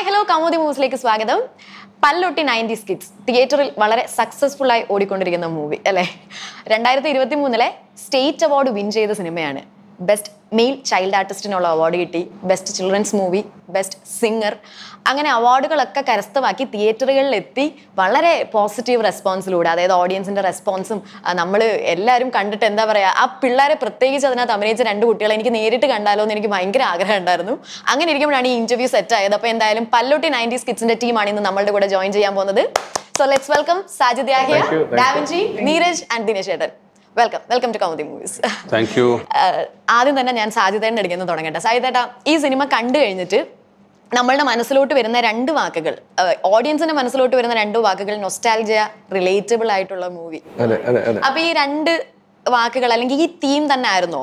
hi hello കമോദി മൂവീസിലേക്ക് സ്വാഗതം പല്ലൊട്ടി nineties kids തിയേറ്ററിൽ വളരെ സക്സസ്ഫുൾ ആയി ഓടിക്കൊണ്ടിരിക്കുന്ന മൂവി അല്ലേ രണ്ടായിരത്തി ഇരുപത്തി മൂന്നിലെ സ്റ്റേറ്റ് അവാർഡ് വിൻ ചെയ്ത സിനിമയാണ് ബെസ്റ്റ് മെയിൽ ചൈൽഡ് ആർട്ടിസ്റ്റിനുള്ള അവാർഡ് കിട്ടി best children's movie best singer അങ്ങനെ അവാർഡുകളൊക്കെ കരസ്ഥമാക്കി എത്തി വളരെ പോസിറ്റീവ് റെസ്പോൺസിലൂടെ അതായത് ഓഡിയൻസിൻ്റെ റെസ്പോൺസും നമ്മൾ എല്ലാവരും കണ്ടിട്ട് എന്താ പറയുക ആ പിള്ളേരെ പ്രത്യേകിച്ച് അതിനകത്ത് അഭിനയിച്ച രണ്ട് കുട്ടികളെ എനിക്ക് നേരിട്ട് കണ്ടാലോ എന്ന് എനിക്ക് ഭയങ്കര ആഗ്രഹം ഉണ്ടായിരുന്നു അങ്ങനെ ഇരിക്കുമ്പോഴാണ് ഈ ഇൻ്റർവ്യൂ സെറ്റ് ആയത് അപ്പോൾ എന്തായാലും പല്ലോട്ടി നയൻറ്റീസ് കിഡ്സിൻ്റെ ടീമാണ് ഇന്ന് നമ്മളുടെ കൂടെ ജോയിൻ ചെയ്യാൻ പോകുന്നത് so let's welcome Sajid Yahiya Davinji Neeraj and Dinesh ഏട്ടൻ welcome welcome to Kaumudi movies thank you ആദ്യം തന്നെ ഞാൻ സാജിതേട്ടൻ എടുക്കുന്നത് തുടങ്ങട്ടെ സാജിതേട്ടാ ഈ സിനിമ കണ്ടു കഴിഞ്ഞിട്ട് നമ്മളുടെ മനസ്സിലോട്ട് വരുന്ന രണ്ട് വാക്കുകൾ ഓഡിയൻസിന്റെ മനസ്സിലോട്ട് വരുന്ന രണ്ട് വാക്കുകൾ നൊസ്റ്റാൽജിയ റിലേറ്റബിൾ ആയിട്ടുള്ള മൂവി അപ്പൊ ഈ രണ്ട് വാക്കുകൾ അല്ലെങ്കിൽ ഈ തീം തന്നെ ആയിരുന്നോ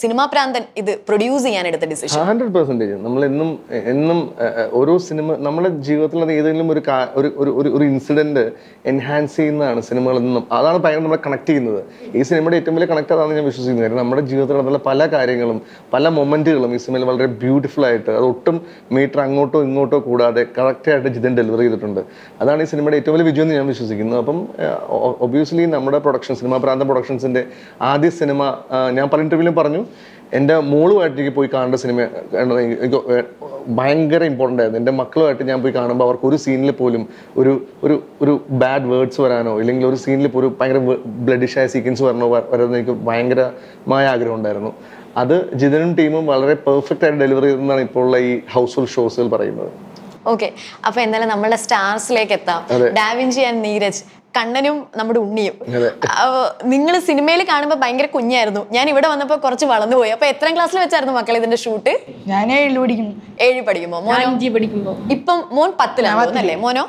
സിനിമാ പ്രാന്തൻ ഇത് പ്രൊഡ്യൂസ് ചെയ്യാൻ എടുത്ത ഡിസിഷൻ ഹൺഡ്രഡ് പെർസെൻറ്റേജ് നമ്മൾ എന്നും എന്നും ഓരോ സിനിമ നമ്മുടെ ജീവിതത്തിൽ അത് ഏതെങ്കിലും ഒരു ഒരു ഒരു ഇൻസിഡന്റ് എൻഹാൻസ് ചെയ്യുന്നതാണ് സിനിമകൾ എന്നും അതാണ് ഭയങ്കര നമ്മളെ കണക്ട് ചെയ്യുന്നത് ഈ സിനിമയുടെ ഏറ്റവും വലിയ കണക്ട് അതാണ് ഞാൻ വിശ്വസിക്കുന്നത് കാരണം നമ്മുടെ ജീവിതത്തിൽ നടന്ന പല കാര്യങ്ങളും പല മൊമെന്റുകളും ഈ സിനിമയിൽ വളരെ ബ്യൂട്ടിഫുൾ ആയിട്ട് അത് ഒട്ടും മീറ്റർ അങ്ങോട്ടോ ഇങ്ങോട്ടോ കൂടാതെ കറക്റ്റായിട്ട് ജിതൻ ഡെലിവർ ചെയ്തിട്ടുണ്ട് അതാണ് ഈ സിനിമയുടെ ഏറ്റവും വലിയ വിജയം എന്ന് ഞാൻ വിശ്വസിക്കുന്നു അപ്പം ഒബ്വിയസ്ലി നമ്മുടെ പ്രൊഡക്ഷൻ സിനിമാ പ്രാന്ത പ്രൊഡക്ഷൻസിന്റെ ആദ്യ സിനിമ ഞാൻ പല ഇൻ്റർവ്യൂവിലും പറഞ്ഞു എൻ്റെ മോളുമായിട്ട് എനിക്ക് പോയി കാണേണ്ട സിനിമ എനിക്ക് ഭയങ്കര ഇമ്പോർട്ടൻ്റ് ആയിരുന്നു എൻ്റെ മക്കളുമായിട്ട് ഞാൻ പോയി കാണുമ്പോൾ അവർക്ക് ഒരു സീനിൽ പോലും ഒരു ഒരു ഒരു ബാഡ് വേർഡ്സ് വരാനോ ഇല്ലെങ്കിൽ ഒരു സീനിൽ ഒരു ഭയങ്കര ബ്ലഡിഷായ സീക്വൻസ് വരണോ വരുന്നത് എനിക്ക് ഭയങ്കരമായ ആഗ്രഹം ഉണ്ടായിരുന്നു അത് ജിതനും ടീമും വളരെ പെർഫെക്റ്റ് ആയിട്ട് ഡെലിവറി ചെയ്തെന്നാണ് ഉള്ള ഈ ഫുൾ ഷോസിൽ പറയുന്നത് ഓക്കെ അപ്പൊ എന്തായാലും നമ്മളുടെ സ്റ്റാർസിലേക്ക് എത്താം ഡാവിൻജി ആൻഡ് നീരജ് കണ്ണനും നമ്മുടെ ഉണ്ണിയും നിങ്ങൾ സിനിമയിൽ കാണുമ്പോൾ ഭയങ്കര കുഞ്ഞായിരുന്നു ഞാൻ ഇവിടെ വന്നപ്പോൾ കുറച്ച് വളർന്നുപോയി അപ്പൊ എത്രാം ക്ലാസ്സിൽ വെച്ചായിരുന്നു മക്കൾ ഇതിന്റെ ഷൂട്ട് ഞാൻ ഏഴ് പഠിക്കും ഏഴ് പഠിക്കുമ്പോ മോൻ അഞ്ച് പഠിക്കുമ്പോ ഇപ്പം മോൻ പത്തിലാണ് അല്ലേ മോനോ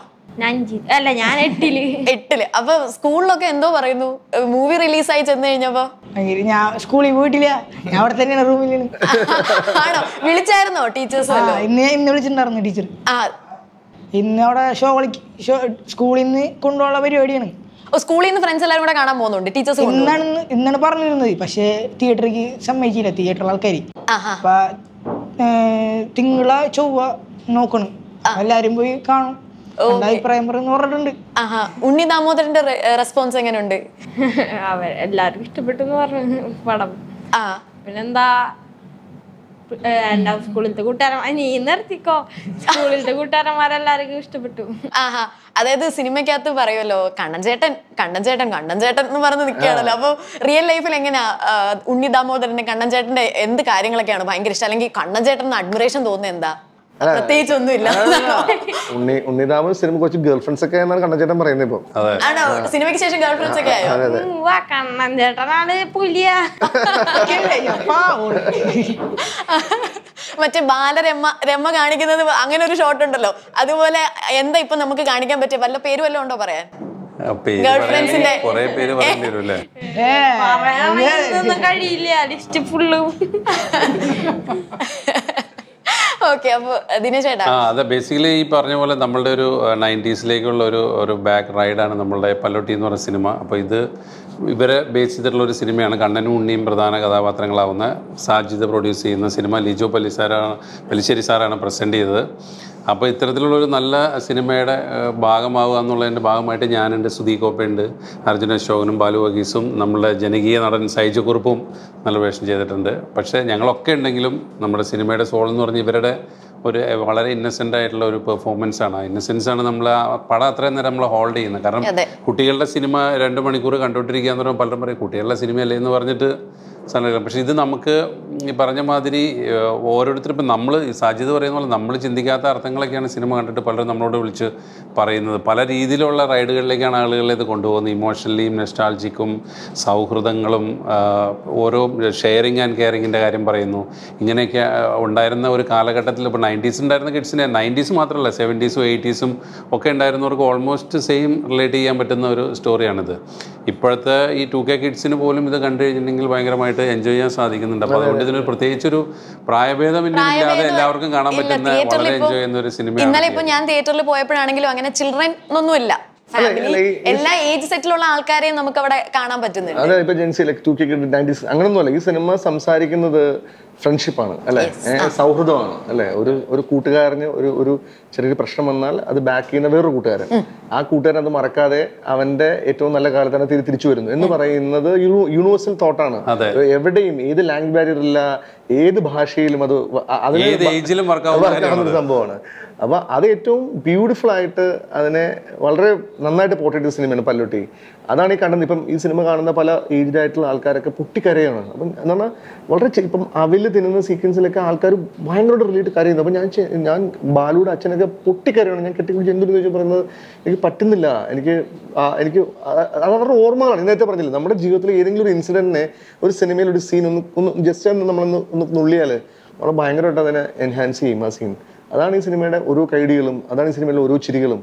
അല്ല ഞാൻ എട്ടില് എട്ടില് അപ്പൊ സ്കൂളിലൊക്കെ എന്തോ പറയുന്നു മൂവി റിലീസ് റിലീസായി ചെന്ന് കഴിഞ്ഞപ്പോ ഞാൻ സ്കൂളിൽ പോയിട്ടില്ല ഞാൻ അവിടെ തന്നെയാണ് റൂമിൽ ആണോ വിളിച്ചായിരുന്നോ ടീച്ചേഴ്സ് ഇന്ന് ഇന്ന് വിളിച്ചിട്ടുണ്ടായിരുന്നു ടീച്ചർ ആ ഇന്ന് അവിടെ ഷോ കളിക്ക് ഷോ സ്കൂളിൽ നിന്ന് കൊണ്ടുള്ള പരിപാടിയാണ് സ്കൂളിൽ നിന്ന് ഫ്രണ്ട്സ് എല്ലാവരും കൂടെ കാണാൻ പോകുന്നുണ്ട് ടീച്ചേഴ്സ് ഇന്നാണ് ഇന്നാണ് പറഞ്ഞിരുന്നത് പക്ഷേ തിയേറ്ററിക്ക് സമ്മതിച്ചില്ല തിയേറ്ററിൽ ആൾക്കാർ അപ്പൊ തിങ്കള ചൊവ്വ നോക്കണം എല്ലാരും പോയി കാണും പറഞ്ഞിട്ടുണ്ട് ഉണ്ണി ദാമോദരന്റെ റെസ്പോൺസ് എങ്ങനെയുണ്ട് എല്ലാരും ഇഷ്ടപ്പെട്ടു പറഞ്ഞു പടം പിന്നെന്താ ഉണ്ടാവും സ്കൂളിലത്തെ കൂട്ടുകാരൻ നീ നിർത്തിക്കോ സ്കൂളിലത്തെ കൂട്ടുകാരന്മാരെല്ലാവർക്കും ഇഷ്ടപ്പെട്ടു ആഹാ അതായത് സിനിമയ്ക്കകത്ത് പറയുമല്ലോ കണ്ണൻ ചേട്ടൻ കണ്ണൻ ചേട്ടൻ കണ്ണൻ ചേട്ടൻ എന്ന് പറഞ്ഞ് നിൽക്കുകയാണല്ലോ അപ്പോൾ റിയൽ ലൈഫിൽ എങ്ങനെയാ ഉണ്ണി ദാമോദരന്റെ കണ്ണൻ ചേട്ടന്റെ എന്ത് കാര്യങ്ങളൊക്കെയാണ് ഭയങ്കര ഇഷ്ടം അല്ലെങ്കിൽ കണ്ണൻ അഡ്മിറേഷൻ തോന്നുന്നത് എന്താ ഉണ്ണി സിനിമ ഒക്കെ സിനിമയ്ക്ക് ശേഷം പുലിയ മറ്റേ ബാലരമ്മ രമ്മ കാണിക്കുന്നത് അങ്ങനെ ഒരു ഷോട്ട് ഉണ്ടല്ലോ അതുപോലെ എന്താ ഇപ്പൊ നമുക്ക് കാണിക്കാൻ പറ്റിയ വല്ല പേര് വല്ലതും ഉണ്ടോ പറയാൻ കഴിയില്ല ലിസ്റ്റ് അതെ ബേസിക്കലി ഈ പറഞ്ഞ പോലെ നമ്മളുടെ ഒരു നയൻറ്റീസിലേക്കുള്ള ഒരു ഒരു ബാക്ക് റൈഡാണ് നമ്മളുടെ പല്ലോട്ടി എന്ന് പറഞ്ഞ സിനിമ അപ്പോൾ ഇത് ഇവരെ ബേസ് ചെയ്തിട്ടുള്ള ഒരു സിനിമയാണ് കണ്ണനും ഉണ്ണിയും പ്രധാന കഥാപാത്രങ്ങളാവുന്ന സാജിദ് പ്രൊഡ്യൂസ് ചെയ്യുന്ന സിനിമ ലിജോ പല്ലിസാരാണ് പല്ലിശ്ശേരി സാറാണ് പ്രസൻറ്റ് ചെയ്തത് അപ്പോൾ ഇത്തരത്തിലുള്ളൊരു ഒരു നല്ല സിനിമയുടെ ഭാഗമാവുക എന്നുള്ളതിൻ്റെ ഭാഗമായിട്ട് ഞാനുണ്ട് സുധീ കോപ്പയുണ്ട് അർജുൻ അശോകനും ബാലു വഗീസും നമ്മുടെ ജനകീയ നടൻ സൈജു കുറുപ്പും നല്ല വേഷം ചെയ്തിട്ടുണ്ട് പക്ഷേ ഞങ്ങളൊക്കെ ഉണ്ടെങ്കിലും നമ്മുടെ സിനിമയുടെ സോൾ എന്ന് പറഞ്ഞ് ഇവരുടെ ഒരു വളരെ ഇന്നസെന്റ് ആയിട്ടുള്ള ഒരു പെർഫോമൻസ് ആണ് ഇന്നസെൻസ് ആണ് നമ്മൾ പടം അത്രയും നേരം നമ്മൾ ഹോൾഡ് ചെയ്യുന്നത് കാരണം കുട്ടികളുടെ സിനിമ രണ്ട് മണിക്കൂർ കണ്ടുകൊണ്ടിരിക്കുക എന്ന് പറയുമ്പോൾ പലരും പറയും കുട്ടികളുടെ സിനിമയല്ലേ എന്ന് പറഞ്ഞിട്ട് സംഘടന പക്ഷേ ഇത് നമുക്ക് ഈ പറഞ്ഞ മാതിരി ഓരോരുത്തരും ഇപ്പം നമ്മൾ സാധ്യത പറയുന്ന പോലെ നമ്മൾ ചിന്തിക്കാത്ത അർത്ഥങ്ങളൊക്കെയാണ് സിനിമ കണ്ടിട്ട് പലരും നമ്മളോട് വിളിച്ച് പറയുന്നത് പല രീതിയിലുള്ള റൈഡുകളിലേക്കാണ് ആളുകളെ ഇത് കൊണ്ടുപോകുന്നത് ഇമോഷണലിയും നെസ്റ്റാൾജിക്കും സൗഹൃദങ്ങളും ഓരോ ഷെയറിങ് ആൻഡ് കെയറിങ്ങിൻ്റെ കാര്യം പറയുന്നു ഇങ്ങനെയൊക്കെ ഉണ്ടായിരുന്ന ഒരു കാലഘട്ടത്തിൽ ഇപ്പോൾ നയൻറ്റീസ് ഉണ്ടായിരുന്ന കിഡ്സിനെ നയൻറ്റീസ് മാത്രമല്ല സെവൻറ്റീസും എയ്റ്റീസും ഒക്കെ ഉണ്ടായിരുന്നവർക്ക് ഓൾമോസ്റ്റ് സെയിം റിലേറ്റ് ചെയ്യാൻ പറ്റുന്ന ഒരു സ്റ്റോറിയാണിത് ഇപ്പോഴത്തെ ഈ ടു കെ കിഡ്സിന് പോലും ഇത് കണ്ടു കഴിഞ്ഞിട്ടുണ്ടെങ്കിൽ ഭയങ്കരമായിട്ട് ആയിട്ട് എൻജോയ് ചെയ്യാൻ സാധിക്കുന്നുണ്ട് അപ്പോൾ അതുകൊണ്ട് ഇതിനൊരു പ്രത്യേകിച്ചൊരു പ്രായഭേദമില്ലാതെ എല്ലാവർക്കും കാണാൻ പറ്റുന്ന വളരെ എൻജോയ് ചെയ്യുന്ന ഒരു സിനിമ ഇന്നലെ ഇപ്പൊ ഞാൻ തിയേറ്ററിൽ പോയപ്പോഴാണെങ്കിലും അങ്ങനെ ചിൽഡ്രൻ ഒന്നുമില്ല എല്ലാ ഏജ് സെറ്റിലുള്ള ആൾക്കാരെയും നമുക്ക് അവിടെ കാണാൻ പറ്റുന്നുണ്ട് അതെ അങ്ങനെ ഒന്നുമല്ല ഈ സിനിമ സംസാരിക്കുന്നത് ഫ്രണ്ട്ഷിപ്പാണ് അല്ലെ സൗഹൃദമാണ് അല്ലെ ഒരു ഒരു കൂട്ടുകാരന് ഒരു ഒരു ചെറിയൊരു പ്രശ്നം വന്നാൽ അത് ബാക്ക് ചെയ്യുന്ന വേറൊരു കൂട്ടുകാരൻ ആ കൂട്ടുകാരൻ അത് മറക്കാതെ അവന്റെ ഏറ്റവും നല്ല കാലത്ത് തന്നെ തിരിച്ചു വരുന്നു എന്ന് പറയുന്നത് യൂണിവേഴ്സൽ തോട്ടാണ് എവിടെയും ഏത് ലാംഗ്വേജ് ബാരിയർ ഇല്ല ഏത് ഭാഷയിലും അത് അതിന് സംഭവമാണ് അപ്പൊ അത് ഏറ്റവും ബ്യൂട്ടിഫുൾ ആയിട്ട് അതിനെ വളരെ നന്നായിട്ട് പോർട്രേറ്റ് ചെയ്ത സിനിമയാണ് പല്ലൊട്ടി അതാണ് ഈ കണ്ടത് ഇപ്പം ഈ സിനിമ കാണുന്ന പല ഏജ്ഡായിട്ടുള്ള ആൾക്കാരൊക്കെ പൊട്ടിക്കരയാണ് അപ്പം എന്ന് പറഞ്ഞാൽ വളരെ ഇപ്പം അവിൽ തിന്നുന്ന സീക്വൻസിലൊക്കെ ആൾക്കാർ ഭയങ്കര റിലേറ്റ് കരയുന്നത് അപ്പോൾ ഞാൻ ഞാൻ ബാലുടെ അച്ഛനൊക്കെ പൊട്ടിക്കരയാണ് ഞാൻ കെട്ടിക്കുറിച്ച് എന്തൊരു ചോദിച്ചു പറയുന്നത് എനിക്ക് പറ്റുന്നില്ല എനിക്ക് എനിക്ക് അത് അവരുടെ ഓർമ്മകളാണ് നേരത്തെ പറഞ്ഞില്ല നമ്മുടെ ജീവിതത്തിൽ ഏതെങ്കിലും ഒരു ഇൻസിഡൻറ്റിനെ ഒരു സിനിമയിൽ ഒരു സീൻ ഒന്ന് ഒന്ന് ജസ്റ്റ് ഒന്ന് നമ്മളൊന്ന് ഒന്ന് നുള്ളിയാൽ നമ്മൾ ഭയങ്കരമായിട്ട് അതിനെ എൻഹാൻസ് ചെയ്യും ആ സീൻ അതാണ് ഈ സിനിമയുടെ ഓരോ കൈഡികളും അതാണ് ഈ സിനിമയിലെ ഓരോ ചിരികളും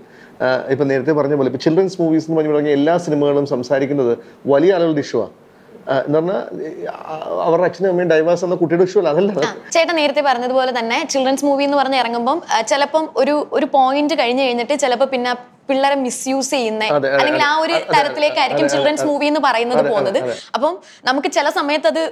ഇപ്പം നേരത്തെ പറഞ്ഞ പോലെ ഇപ്പോൾ ചിൽഡ്രൻസ് മൂവീസ് എന്ന് പറഞ്ഞു തുടങ്ങിയ എല്ലാ സിനിമകളും സംസാരിക്കുന്നത് വലിയ ആളുകളുടെ ഇഷ്യൂ ആണ് എന്ന് പറഞ്ഞാൽ അവരുടെ അച്ഛനും അമ്മയും ഡൈവേഴ്സ് എന്ന കുട്ടിയുടെ ഇഷ്യൂ അതല്ല ചേട്ടൻ നേരത്തെ പറഞ്ഞതുപോലെ തന്നെ ചിൽഡ്രൻസ് മൂവി എന്ന് പറഞ്ഞ് ഇറങ്ങുമ്പോൾ ചിലപ്പം ഒരു ഒരു പോയിന്റ് കഴിഞ്ഞ് കഴിഞ്ഞിട്ട് ചിലപ്പോൾ പിന്നെ പിള്ളേരെ മിസ്യൂസ് ചെയ്യുന്ന അല്ലെങ്കിൽ ആ ഒരു തരത്തിലേക്കായിരിക്കും ചിൽഡ്രൻസ് മൂവി എന്ന് പറയുന്നത് പോകുന്നത് അപ്പം നമുക്ക് ചില സമയത്ത് അത്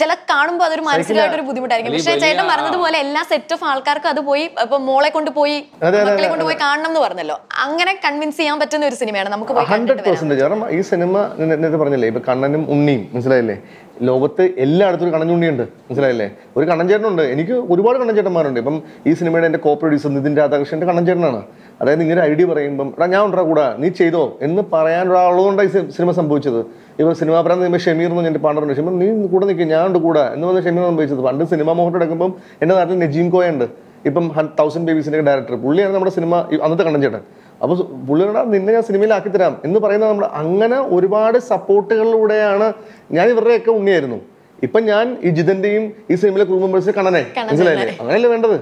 ചില കാണുമ്പോൾ അതൊരു മാനസികമായിട്ട് ഒരു ബുദ്ധിമുട്ടായിരിക്കും പക്ഷേ ചേട്ടൻ പറഞ്ഞതുപോലെ എല്ലാ സെറ്റ് ഓഫ് ആൾക്കാർക്കും അത് പോയി ഇപ്പൊ മോളെ കൊണ്ട് പോയി മക്കളെ കൊണ്ട് പോയി കാണണം എന്ന് പറഞ്ഞല്ലോ അങ്ങനെ കൺവിൻസ് ചെയ്യാൻ പറ്റുന്ന ഒരു സിനിമയാണ് നമുക്ക് ഹൺഡ്രഡ് പെർസെന്റേജ് കാരണം ഈ സിനിമ പറഞ്ഞില്ലേ ഇപ്പൊ കണ്ണനും ഉണ്ണിയും മനസ്സിലായില്ലേ ലോകത്ത് എല്ലായിടത്തും ഒരു കണഞ്ഞുണ്ണിയുണ്ട് മനസ്സിലായില്ലേ ഒരു കണഞ്ചേട്ടനുണ്ട് എനിക്ക് ഒരുപാട് കണഞ്ചേട്ടന്മാരുണ്ട് ഇപ്പം ഈ സിനിമയുടെ എൻ്റെ കോ പ്രൊഡ്യൂസർ നിതിൻ രാധാകൃഷ്ണൻ്റെ കണഞ്ചേട്ടനാണ് അതായത് ഇങ്ങനെ ഐഡിയ പറയുമ്പം എടാ ഞാൻ ഉണ്ടാ കൂടാ നീ ചെയ്തോ എന്ന് പറയാനൊരാളുകൊണ്ടാണ് ഈ സിനിമ സംഭവിച്ചത് ഇപ്പോൾ സിനിമാ പ്രാന്ത് ചെയ്യുമ്പോൾ ഷമീർ എന്ന് എൻ്റെ പാണ്ഡവനുണ്ട് ഷമീർ നീ കൂടെ നിൽക്കും ഞാൻ ഉണ്ട് കൂടാ എന്ന് പറഞ്ഞ ഷമീർ സംഭവിച്ചത് പണ്ട് സിനിമ മോഹൻ എടുക്കുമ്പം എൻ്റെ നാട്ടിൽ നജീം കോയ ഉണ്ട് ഇപ്പം തൗസൻഡ് ബേബീസിൻ്റെ ഡയറക്ടർ പുള്ളിയാണ് നമ്മുടെ സിനിമ അന്നത്തെ കണ്ണഞ്ചേട്ടൻ അപ്പോൾ പുള്ളിയുടെ നിന്നെ ഞാൻ സിനിമയിലാക്കി തരാം എന്ന് പറയുന്നത് നമ്മൾ അങ്ങനെ ഒരുപാട് സപ്പോർട്ടുകളിലൂടെയാണ് ഞാൻ ഇവരുടെയൊക്കെ ഉണ്ണിയായിരുന്നു ഇപ്പൊ ഞാൻ ഈ ജിതന്റെയും ഈ സിനിമയിലെ കുടുംബ മെമ്പേഴ്സിനെ കണനെ മനസ്സിലായില്ലേ അങ്ങനെയല്ലേ വേണ്ടത്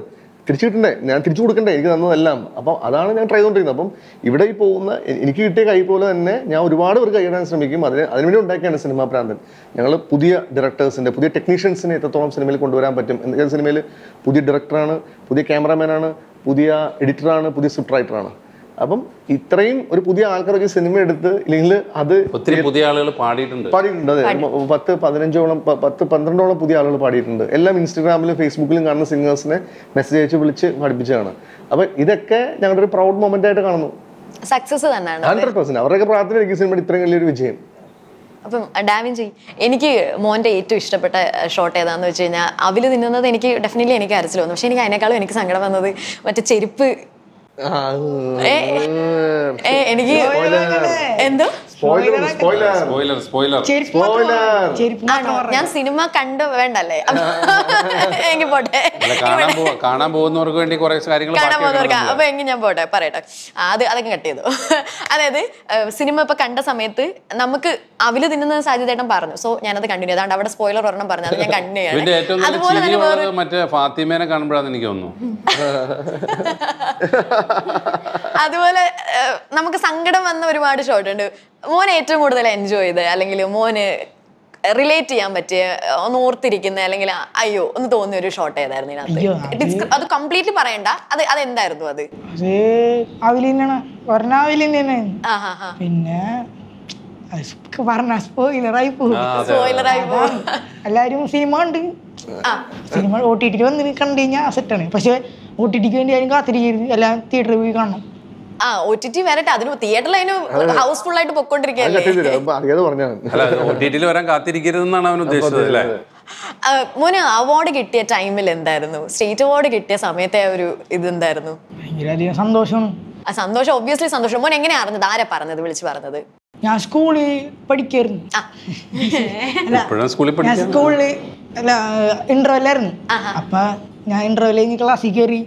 തിരിച്ചു കിട്ടണ്ടേ ഞാൻ തിരിച്ചു കൊടുക്കണ്ടേ എനിക്ക് തന്നതെല്ലാം അപ്പൊ അതാണ് ഞാൻ ട്രൈ ചെയ്തുകൊണ്ടിരുന്നത് അപ്പം ഇവിടെ ഈ പോകുന്ന എനിക്ക് കിട്ടിയ കൈ പോലെ തന്നെ ഞാൻ ഒരുപാട് പേർ കൈയിടാൻ ശ്രമിക്കും അതിന് അതിനുവേണ്ടി ഉണ്ടാക്കിയാണ് സിനിമാ പ്രാന്തൻ ഞങ്ങൾ പുതിയ ഡയറക്ടേഴ്സിന്റെ പുതിയ ടെക്നീഷ്യൻസിനെ എത്രത്തോളം സിനിമയിൽ കൊണ്ടുവരാൻ പറ്റും സിനിമയിൽ പുതിയ ഡയറക്ടറാണ് പുതിയ ക്യാമറാമാനാണ് പുതിയ എഡിറ്ററാണ് പുതിയ സ്ക്രിപ്റ്റ് റൈറ്ററാണ് അപ്പം ഇത്രയും ഒരു പുതിയ ആൾക്കാരൊക്കെ സിനിമ എടുത്ത് ഇല്ലെങ്കിൽ അത് ഒത്തിരി പുതിയ ആളുകൾ പാടിയിട്ടുണ്ട് പാടിയിട്ടുണ്ട് അതെ പത്ത് പതിനഞ്ചോളം പത്ത് പന്ത്രണ്ടോളം പുതിയ ആളുകൾ പാടിയിട്ടുണ്ട് എല്ലാം ഇൻസ്റ്റാഗ്രാമിലും ഫേസ്ബുക്കിലും കാണുന്ന സിംഗേഴ്സിനെ മെസ്സേജ് അയച്ച് വിളിച്ച് പഠിപ്പിച്ചതാണ് അപ്പൊ ഇതൊക്കെ ഞങ്ങളുടെ ഒരു പ്രൗഡ് മൊമെന്റ് ആയിട്ട് കാണുന്നു സക്സസ് തന്നെയാണ് ഹൺഡ്രഡ് പെർസെന്റ് അവരുടെയൊക്കെ പ്രാർത്ഥന സിനിമ ഇത്രയും വലിയൊരു വിജയം അപ്പം ഡാവിഞ്ചി എനിക്ക് മോൻ്റെ ഏറ്റവും ഇഷ്ടപ്പെട്ട ഷോട്ട് ഏതാന്ന് വെച്ച് കഴിഞ്ഞാൽ അവല് നിന്നത് എനിക്ക് ഡെഫിനറ്റ്ലി എനിക്ക് അരച്ചിൽ വന്നു പക്ഷേ എനിക്ക് അതിനേക്കാളും എനിക്ക് സങ്കടം വന്നത് മറ്റേ ചെരുപ്പ് എനിക്ക് എന്തോ spoiler spoiler spoiler spoiler spoiler ഞാൻ സിനിമ കണ്ടു വേണ്ടല്ലേ എങ്കിൽ പോട്ടെ കാണാൻ പോകുന്നവർക്ക് വേണ്ടി കുറെ കാര്യങ്ങൾ കാണാൻ പോകുന്നവർക്ക് അപ്പൊ എങ്കിൽ ഞാൻ പോട്ടെ പറയട്ടെ അത് അതൊക്കെ കട്ട് ചെയ്തു അതായത് സിനിമ ഇപ്പൊ കണ്ട സമയത്ത് നമുക്ക് അവില് തിന്നുന്ന സാധ്യതയായിട്ടും പറഞ്ഞു സോ ഞാനത് കണ്ടിന്യൂ അതാണ്ട് അവിടെ സ്പോയിലർ ഒരെണ്ണം പറഞ്ഞു ഞാൻ കണ്ടിന്യൂ ചെയ്യണം അതുപോലെ തന്നെ മറ്റേ ഫാത്തിമേനെ കാണുമ്പോഴാണ് എനിക്ക് തോന്നുന്നു അതുപോലെ നമുക്ക് സങ്കടം വന്ന ഒരുപാട് ഷോട്ട് ഉണ്ട് മോൻ ഏറ്റവും കൂടുതൽ എൻജോയ് ചെയ്ത് അല്ലെങ്കിൽ മോന് റിലേറ്റ് ചെയ്യാൻ പറ്റിയ ഒന്ന് ഓർത്തിരിക്കുന്ന അല്ലെങ്കിൽ അയ്യോ ഒന്ന് തോന്നിയ ഒരു ഷോട്ട് ഏതായിരുന്നു അത് കംപ്ലീറ്റ്ലി പറയണ്ട അത് അതെന്തായിരുന്നു അത് പിന്നെ എല്ലാരും സിനിമ ഉണ്ട് സിനിമ ഒ വന്ന് കണ്ടു കഴിഞ്ഞാൽ സെറ്റാണ് പക്ഷെ ഓട്ടിട്ട് വേണ്ടി ആരും കാത്തിരിക്കരുത് എല്ലാം തിയേറ്ററിൽ പോയി കാണണം ആ വരട്ടെ തിയേറ്ററിൽ ഹൗസ്ഫുൾ ആയിട്ട് വരാൻ അവൻ ഉദ്ദേശിച്ചത് അല്ലേ അവാർഡ് കിട്ടിയ ടൈമിൽ എന്തായിരുന്നു സ്റ്റേറ്റ് അവാർഡ് കിട്ടിയ സമയത്തെ ഒരു ഇത് എന്തായിരുന്നു സന്തോഷം ആ സന്തോഷം ഒബ്വിയസ്ലി സന്തോഷം മോൻ എങ്ങനെയാ അറിഞ്ഞത് ആരാ പറഞ്ഞത് വിളിച്ചു പറഞ്ഞത് ഞാൻ സ്കൂളിൽ പഠിക്കായിരുന്നു സ്കൂളിൽ അല്ല ആയിരുന്നു അപ്പൊ ഞാൻ ഇന്റർവെൽ കഴിഞ്ഞ് ക്ലാസ്സിൽ കയറി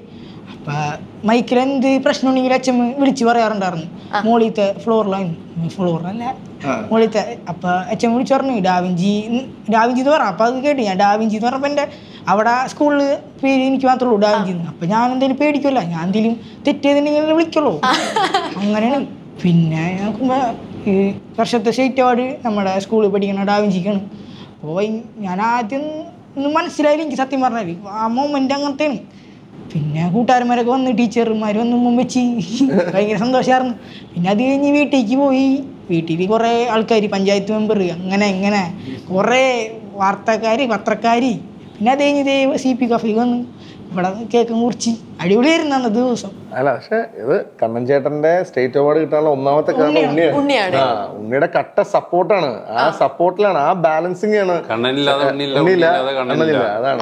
മൈക്കിൽ എന്ത് പ്രശ്നം ഉണ്ടെങ്കിൽ അച്ഛൻ വിളിച്ച് പറയാറുണ്ടായിരുന്നു മോളിത്തെ ഫ്ലോറിലായിരുന്നു ഫ്ലോറിലല്ല മോളിത്തെ അപ്പൊ അച്ഛൻ വിളിച്ചു പറഞ്ഞു ഡാവിഞ്ചി ഡാവിഞ്ചി എന്ന് പറഞ്ഞു അപ്പൊ അത് കേട്ടു ഞാൻ ഡാവിഞ്ചി എന്ന് പറഞ്ഞപ്പോ എന്റെ അവിടെ സ്കൂളിൽ പേര് എനിക്ക് മാത്രമേ ഉള്ളൂ ഡാവിഞ്ചി അപ്പൊ ഞാൻ എന്തെങ്കിലും പേടിക്കുമല്ലോ ഞാൻ എന്തെങ്കിലും തെറ്റേതെങ്കിലും വിളിക്കുള്ളൂ അങ്ങനെയാണ് പിന്നെ നോക്കുമ്പോ ഈ വർഷത്തെ സ്റ്റേറ്റ് അവാർഡ് നമ്മുടെ സ്കൂളിൽ പഠിക്കുന്ന ഡാവിഞ്ചിക്കാണ് അപ്പോൾ ഞാൻ ആദ്യം ഒന്നും മനസ്സിലായില്ല എനിക്ക് സത്യം പറഞ്ഞാല് ആ മൊമെന്റ് അങ്ങനത്തെയാണ് പിന്നെ കൂട്ടുകാരന്മാരൊക്കെ വന്ന് ടീച്ചർമാർ വന്ന് മുമ്പച്ചി ഭയങ്കര സന്തോഷമായിരുന്നു പിന്നെ അത് കഴിഞ്ഞ് വീട്ടിലേക്ക് പോയി വീട്ടിൽ കുറേ ആൾക്കാർ പഞ്ചായത്ത് മെമ്പർ അങ്ങനെ ഇങ്ങനെ കുറേ വാർത്തക്കാർ പത്രക്കാർ പിന്നെ അത് കഴിഞ്ഞ് ഇതേ സി പി കഫയിൽ വന്ന് ഇവിടെ കേക്കും മുറിച്ച് അടിപൊളിയായിരുന്നു അന്നത്തെ ദിവസം അല്ല പക്ഷെ ഇത് കണ്ണൻ ചേട്ടന്റെ സ്റ്റേറ്റ് അവാർഡ് കിട്ടാനുള്ള ഒന്നാമത്തെ കാരണം ഉണ്ണിയാണ് ഉണ്ണിയുടെ കട്ട സപ്പോർട്ടാണ് ആ സപ്പോർട്ടിലാണ് ആ ബാലൻസിംഗ് ആണ്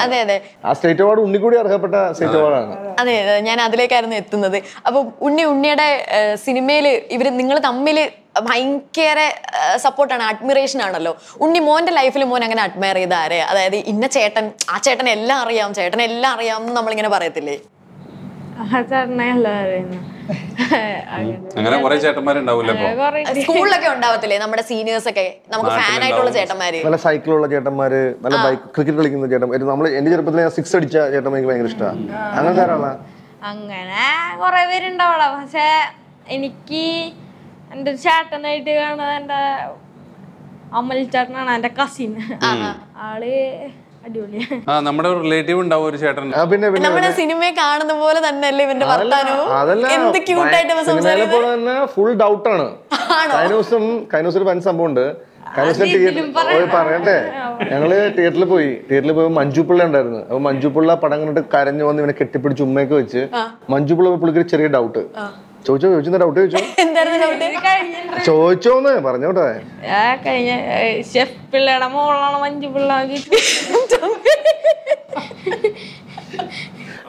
അതെ അതെ ആ സ്റ്റേറ്റ് അവാർഡ് ഉണ്ണി കൂടി അർഹപ്പെട്ട സ്റ്റേറ്റ് അവാർഡാണ് അതെ അതെ ഞാൻ അതിലേക്കായിരുന്നു എത്തുന്നത് അപ്പൊ ഉണ്ണി ഉണ്ണിയുടെ സിനിമയില് ഇവര് നിങ്ങൾ തമ്മില് ഭയങ്കര സപ്പോർട്ടാണ് അഡ്മിറേഷൻ ആണല്ലോ ഉണ്ണി മോൻ്റെ ലൈഫിൽ മോൻ അങ്ങനെ അഡ്മയർ ചെയ്ത ആരെ അതായത് ഇന്ന ചേട്ടൻ ആ ചേട്ടൻ എല്ലാം അറിയാം ചേട്ടൻ എല്ലാം അറിയാം എന്ന് നമ്മളിങ്ങനെ പറയത്തില്ലേ അങ്ങനെ കുറെ ചേട്ടന്മാരുണ്ടാവില്ലേ സ്കൂളിലൊക്കെ ഉണ്ടാവത്തില്ലേ നമ്മുടെ സീനിയേഴ്സ് ഒക്കെ നമുക്ക് ഫാൻ ആയിട്ടുള്ള ചേട്ടന്മാര് നല്ല സൈക്കിളുള്ള ചേട്ടന്മാര് നല്ല ബൈക്ക് ക്രിക്കറ്റ് കളിക്കുന്ന ചേട്ടന്മാർ നമ്മൾ എന്റെ ചെറുപ്പത്തിൽ ഞാൻ സിക്സ് അടിച്ച ചേട്ടന്മാർ എനിക്ക് ഭയങ്കര ഇഷ്ടമാണ് അങ്ങനത്തെ അങ്ങനെ കുറെ പേരുണ്ടാവണം പക്ഷെ എനിക്ക് എന്റെ ചേട്ടനായിട്ട് കാണുന്നത് എന്റെ അമൽ ചേട്ടനാണ് എന്റെ കസിൻ ആള് നമ്മുടെ റിലേറ്റീവ് ഒരു ചേട്ടൻ പിന്നെ നമ്മുടെ കാണുന്ന പോലെ ഇവന്റെ തന്നെ ഫുൾ ഞങ്ങള് തിയേറ്ററിൽ പോയി തിയേറ്ററിൽ പോയി മഞ്ജുപിള്ള ഉണ്ടായിരുന്നു അപ്പൊ മഞ്ജുപിള്ള പടം കണ്ടിട്ട് കരഞ്ഞു വന്ന് ഇവനെ കെട്ടിപ്പിടിച്ച് ഉമ്മയൊക്കെ വെച്ച് മഞ്ജുപിള്ള പുള്ളിക്ക് ചെറിയ ഡൗട്ട് ചോദിച്ചോ ചോദിച്ചോ ഡൗട്ട് ചോദിച്ചോ ചോദിച്ചോന്ന് പറഞ്ഞോട്ടെ കഴിഞ്ഞ ഷെഫ് പിള്ളയുടെ മോളാണ് മഞ്ജു പിള്ള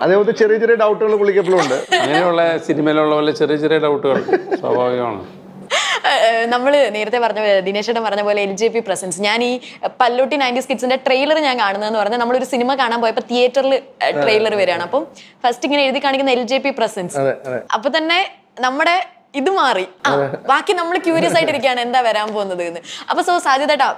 അതേപോലെ ചെറിയ ചെറിയ ഡൗട്ടുകൾ പുള്ളിക്കപ്പോഴും ഉണ്ട് അങ്ങനെയുള്ള സിനിമയിലുള്ള പോലെ ചെറിയ ചെറിയ ഡൗട്ടുകൾ സ്വാഭാവികമാണ് നമ്മൾ നേരത്തെ പറഞ്ഞ പോലെ ദിനേശേട്ടൻ പറഞ്ഞ പോലെ എൽ ജെ പി പ്രസൻസ് ഞാൻ ഈ പല്ലോട്ടി നയൻറ്റി കിഡ്സിന്റെ ട്രെയിലർ ഞാൻ കാണുന്നതെന്ന് പറഞ്ഞാൽ നമ്മളൊരു സിനിമ കാണാൻ പോയപ്പോൾ തിയേറ്ററിൽ ട്രെയിലർ വരികയാണ് അപ്പം ഫസ്റ്റ് ഇങ്ങനെ എഴുതി കാണിക്കുന്ന എൽ ജെ പി പ്രസൻസ് അപ്പൊ തന്നെ നമ്മുടെ ഇത് മാറി ബാക്കി നമ്മൾ ക്യൂരിയസ് ആയിട്ടിരിക്കുകയാണ് എന്താ വരാൻ പോകുന്നത് എന്ന് അപ്പൊ സോ സാധ്യതട്ടാ